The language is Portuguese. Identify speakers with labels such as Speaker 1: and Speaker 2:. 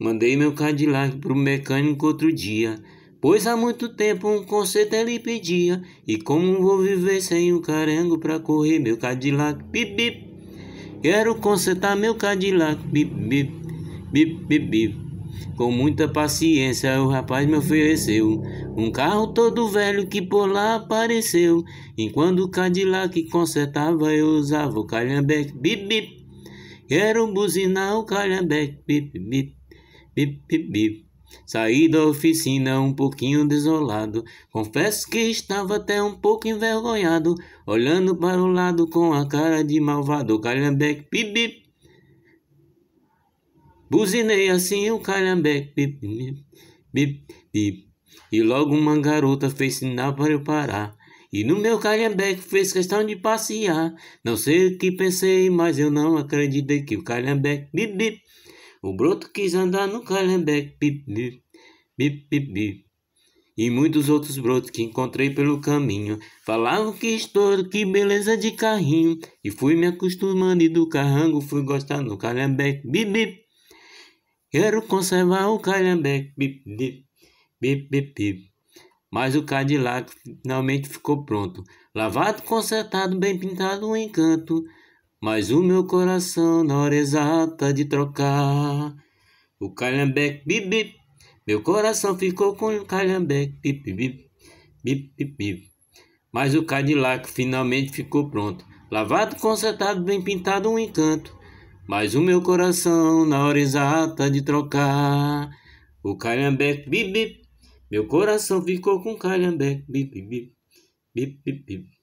Speaker 1: Mandei meu Cadillac pro mecânico outro dia, pois há muito tempo um conceito ele pedia. E como vou viver sem o carango pra correr meu Cadillac? Bip, bip. Quero consertar meu Cadillac, bip, bip, bip, bip, bip. Com muita paciência o rapaz me ofereceu um carro todo velho que por lá apareceu. Enquanto o Cadillac consertava eu usava o calhambeque bip bip. Quero buzinar o calhambeque bip bip. Saí da oficina um pouquinho desolado. Confesso que estava até um pouco envergonhado, olhando para o lado com a cara de malvado. Calhambeque, bip, bip. Buzinei assim o calhambeque, bip, bip, bip, E logo uma garota fez sinal para eu parar. E no meu calhambeque fez questão de passear. Não sei o que pensei, mas eu não acreditei que o calhambeque, bip, bip. O broto quis andar no Calhambeque, bip, bip, né, bip, bip, né. E muitos outros brotos que encontrei pelo caminho. Falavam que estouro, que beleza de carrinho. E fui me acostumando e do carrango fui gostar no Calhambeque, bip, bip. Quero conservar o Calhambeque, bip, bip, né, bip, bip, bip. Mas o Cadillac finalmente ficou pronto. Lavado, consertado, bem pintado, um encanto. Mas o meu coração na hora exata de trocar o calhambeque bip bip. Meu coração ficou com o calhambeque bip bip bip bip bip. Mas o Cadillac finalmente ficou pronto, lavado, consertado, bem pintado, um encanto. Mas o meu coração na hora exata de trocar o calhambeque bip bip. Meu coração ficou com o calhambeque bip bip bip bip bip. bip.